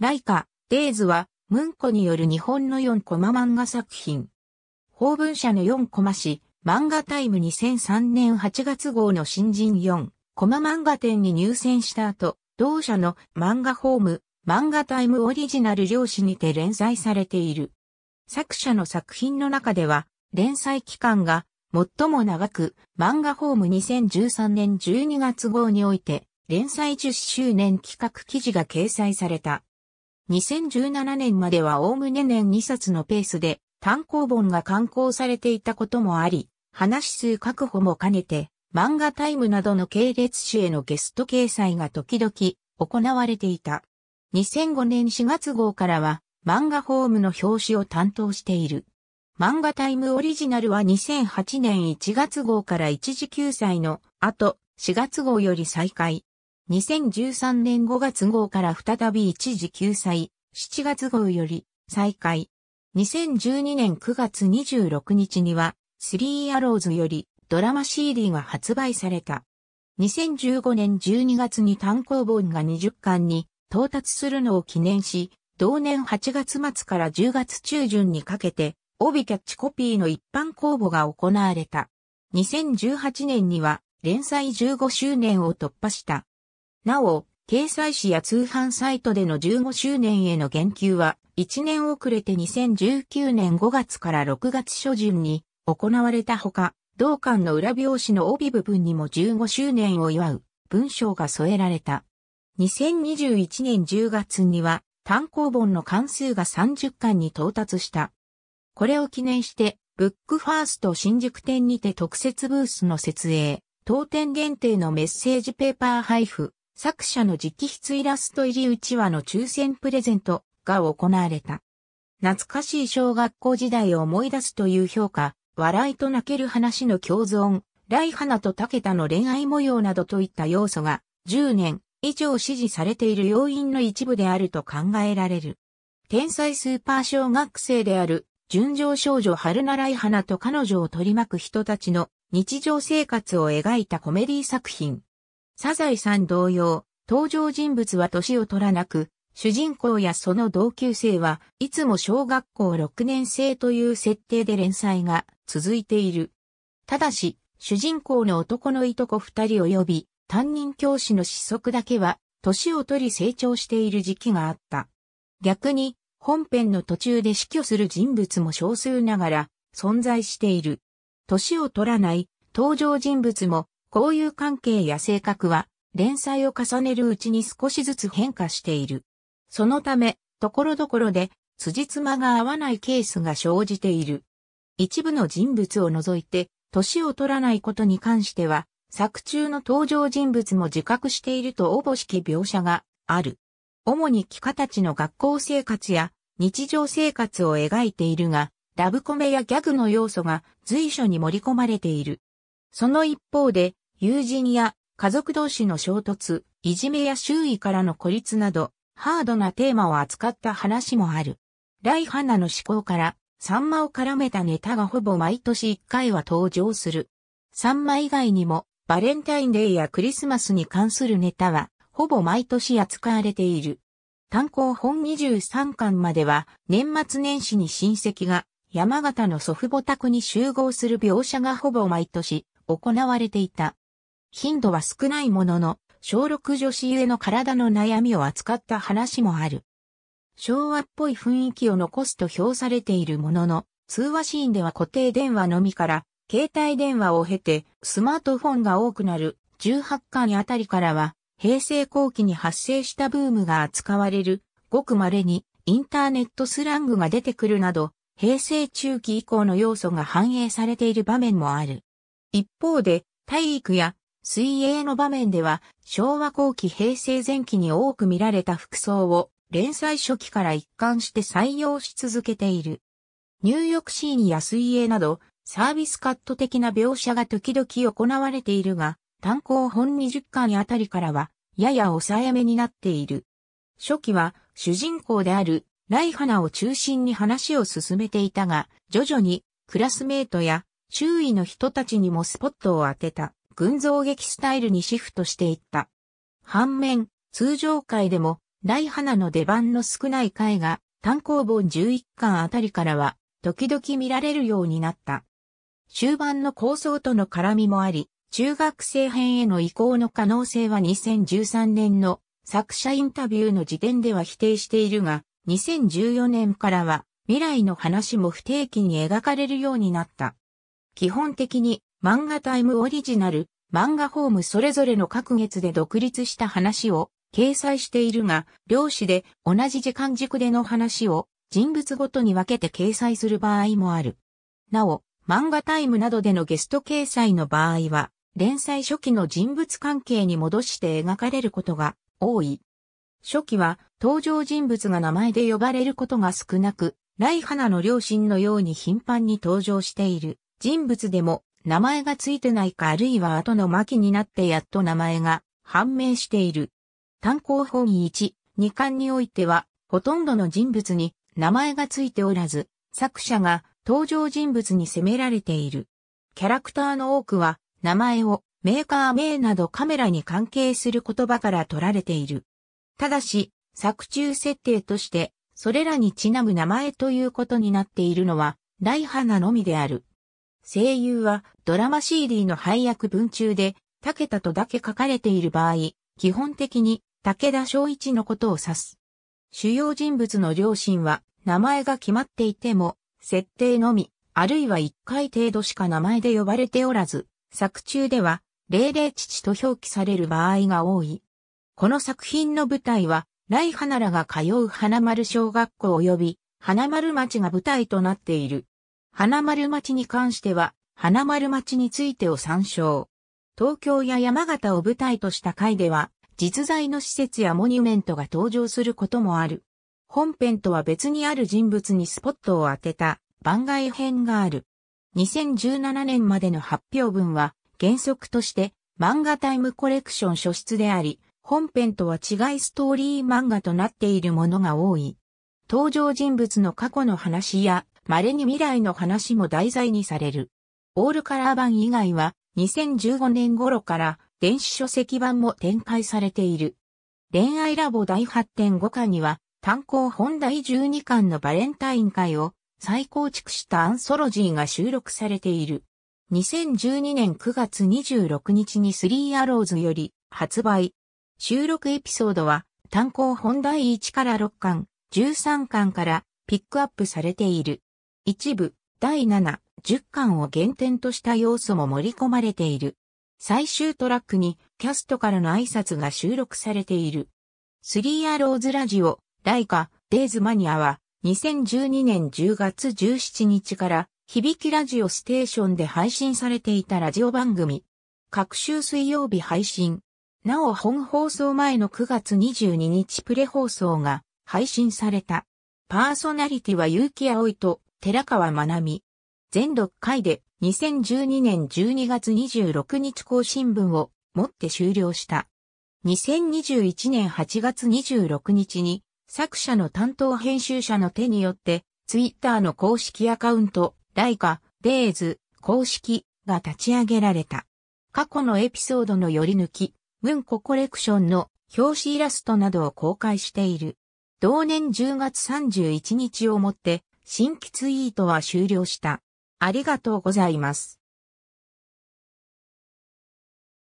ライカ、デイズは、ムンコによる日本の4コマ漫画作品。法文社の4コマ誌、漫画タイム2003年8月号の新人4コマ漫画展に入選した後、同社の漫画ホーム、漫画タイムオリジナル両誌にて連載されている。作者の作品の中では、連載期間が最も長く、漫画ホーム2013年12月号において、連載10周年企画記事が掲載された。2017年まではおおむね年2冊のペースで単行本が刊行されていたこともあり、話数確保も兼ねて、漫画タイムなどの系列誌へのゲスト掲載が時々行われていた。2005年4月号からは漫画ホームの表紙を担当している。漫画タイムオリジナルは2008年1月号から一時休載の後4月号より再開。2013年5月号から再び一時救済、7月号より再開。2012年9月26日には、スリーアローズよりドラマ CD が発売された。2015年12月に単行本が20巻に到達するのを記念し、同年8月末から10月中旬にかけて、帯キャッチコピーの一般公募が行われた。2018年には、連載15周年を突破したなお、掲載誌や通販サイトでの15周年への言及は、1年遅れて2019年5月から6月初旬に行われたほか、同館の裏表紙の帯部分にも15周年を祝う文章が添えられた。2021年10月には単行本の関数が30巻に到達した。これを記念して、ブックファースト新宿店にて特設ブースの設営、当店限定のメッセージペーパー配布、作者の直筆イラスト入りうちわの抽選プレゼントが行われた。懐かしい小学校時代を思い出すという評価、笑いと泣ける話の共存、ライハナと武田の恋愛模様などといった要素が10年以上支持されている要因の一部であると考えられる。天才スーパー小学生である純情少女春奈ハナと彼女を取り巻く人たちの日常生活を描いたコメディ作品。サザエさん同様、登場人物は年を取らなく、主人公やその同級生はいつも小学校6年生という設定で連載が続いている。ただし、主人公の男のいとこ二人及び担任教師の失足だけは、年を取り成長している時期があった。逆に、本編の途中で死去する人物も少数ながら存在している。年を取らない登場人物も交友関係や性格は、連載を重ねるうちに少しずつ変化している。そのため、ところどころで、辻褄が合わないケースが生じている。一部の人物を除いて、年を取らないことに関しては、作中の登場人物も自覚しているとおぼしき描写がある。主に帰化たちの学校生活や日常生活を描いているが、ラブコメやギャグの要素が随所に盛り込まれている。その一方で、友人や家族同士の衝突、いじめや周囲からの孤立など、ハードなテーマを扱った話もある。ライハナの思考から、サンマを絡めたネタがほぼ毎年1回は登場する。サンマ以外にも、バレンタインデーやクリスマスに関するネタは、ほぼ毎年扱われている。単行本23巻までは、年末年始に親戚が、山形の祖父母宅に集合する描写がほぼ毎年行われていた。頻度は少ないものの、小6女子ゆえの体の悩みを扱った話もある。昭和っぽい雰囲気を残すと評されているものの、通話シーンでは固定電話のみから、携帯電話を経てスマートフォンが多くなる18巻あたりからは、平成後期に発生したブームが扱われる、ごく稀にインターネットスラングが出てくるなど、平成中期以降の要素が反映されている場面もある。一方で、体育や水泳の場面では、昭和後期平成前期に多く見られた服装を、連載初期から一貫して採用し続けている。ニューヨークシーンや水泳など、サービスカット的な描写が時々行われているが、単行本20巻あたりからは、やや抑えめになっている。初期は、主人公である、ライハナを中心に話を進めていたが、徐々に、クラスメートや、周囲の人たちにもスポットを当てた群像劇スタイルにシフトしていった。反面、通常回でも、ライハナの出番の少ない回が、単行本11巻あたりからは、時々見られるようになった。終盤の構想との絡みもあり、中学生編への移行の可能性は2013年の作者インタビューの時点では否定しているが、2014年からは未来の話も不定期に描かれるようになった。基本的に漫画タイムオリジナル、漫画ホームそれぞれの各月で独立した話を掲載しているが、両紙で同じ時間軸での話を人物ごとに分けて掲載する場合もある。なお、漫画タイムなどでのゲスト掲載の場合は、連載初期の人物関係に戻して描かれることが多い。初期は登場人物が名前で呼ばれることが少なく、ライハナの両親のように頻繁に登場している。人物でも名前がついてないかあるいは後の巻になってやっと名前が判明している。単行本1、2巻においては、ほとんどの人物に名前がついておらず、作者が登場人物に責められている。キャラクターの多くは、名前をメーカー名などカメラに関係する言葉から取られている。ただし、作中設定として、それらにちなむ名前ということになっているのは、大花のみである。声優はドラマ CD の配役文中で、武田とだけ書かれている場合、基本的に武田昭一のことを指す。主要人物の両親は名前が決まっていても、設定のみ、あるいは一回程度しか名前で呼ばれておらず、作中では、霊霊父と表記される場合が多い。この作品の舞台は、ハ花らが通う花丸小学校及び、花丸町が舞台となっている。花丸町に関しては、花丸町についてを参照。東京や山形を舞台とした回では、実在の施設やモニュメントが登場することもある。本編とは別にある人物にスポットを当てた番外編がある。2017年までの発表文は原則として漫画タイムコレクション書出であり、本編とは違いストーリー漫画となっているものが多い。登場人物の過去の話や稀に未来の話も題材にされる。オールカラー版以外は2015年頃から電子書籍版も展開されている。恋愛ラボ第8.5巻には単行本第12巻のバレンタイン会を再構築したアンソロジーが収録されている。2012年9月26日にスリーアローズより発売。収録エピソードは単行本第1から6巻、13巻からピックアップされている。一部、第7、10巻を原点とした要素も盛り込まれている。最終トラックにキャストからの挨拶が収録されている。スリーアローズラジオ、ライカ、デイズマニアは2012年10月17日から響きラジオステーションで配信されていたラジオ番組。各週水曜日配信。なお本放送前の9月22日プレ放送が配信された。パーソナリティは結城葵と寺川学美。全6回で2012年12月26日更新分をもって終了した。2021年8月26日に作者の担当編集者の手によってツイッターの公式アカウント、ライカ、デイズ、公式が立ち上げられた。過去のエピソードのより抜き、文庫コレクションの表紙イラストなどを公開している。同年10月31日をもって新規ツイートは終了した。ありがとうございます。